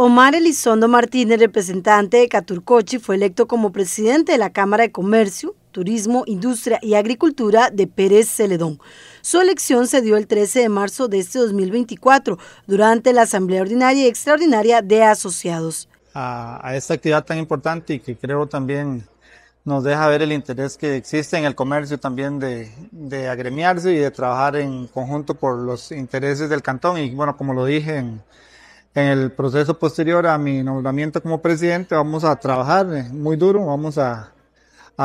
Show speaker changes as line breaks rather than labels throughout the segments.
Omar Elizondo Martínez, representante de Caturcochi, fue electo como presidente de la Cámara de Comercio, Turismo, Industria y Agricultura de Pérez Celedón. Su elección se dio el 13 de marzo de este 2024 durante la Asamblea Ordinaria y Extraordinaria de Asociados.
A, esta actividad tan importante y que creo también nos deja ver el interés que existe en el comercio también de, de agremiarse y de trabajar en conjunto por los intereses del cantón. Y bueno, como lo dije en en el proceso posterior a mi nombramiento como presidente, vamos a trabajar eh, muy duro, vamos a,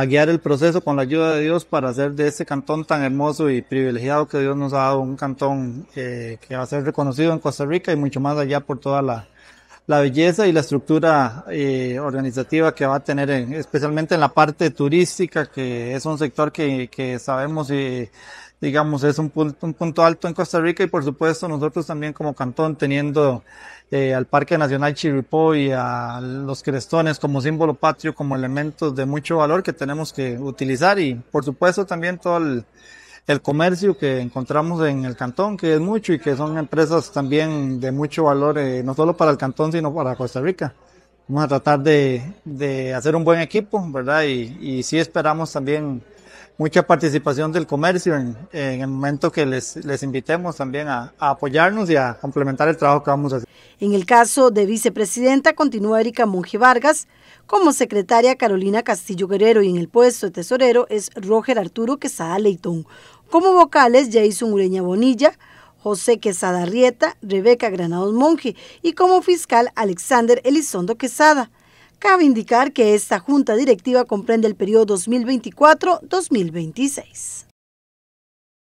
guiar el proceso con la ayuda de Dios para hacer de este cantón tan hermoso y privilegiado que Dios nos ha dado un cantón eh, que va a ser reconocido en Costa Rica y mucho más allá por toda la, la belleza y la estructura eh, organizativa que va a tener, especialmente en la parte turística, que es un sector que, sabemos y eh, digamos, es un punto, un punto alto en Costa Rica y por supuesto nosotros también como cantón teniendo eh, al Parque Nacional Chiripó y a los crestones como símbolo patrio, como elementos de mucho valor que tenemos que utilizar y por supuesto también todo el, el comercio que encontramos en el cantón, que es mucho y que son empresas también de mucho valor, eh, no solo para el cantón, sino para Costa Rica. Vamos a tratar de, de hacer un buen equipo, ¿verdad? Y, y sí esperamos también mucha participación del comercio en, el momento que les, les invitemos también a, a, apoyarnos y a complementar el trabajo que
vamos a hacer. En el caso de vicepresidenta continúa Erika Monje Vargas, como secretaria Carolina Castillo Guerrero y en el puesto de tesorero es Roger Arturo Quesada Leitón. Como vocales Jason Ureña Bonilla, José Quesada Rieta, Rebeca Granados Monje y como fiscal Alexander Elizondo Quesada. Cabe indicar que esta junta directiva comprende el periodo 2024-2026.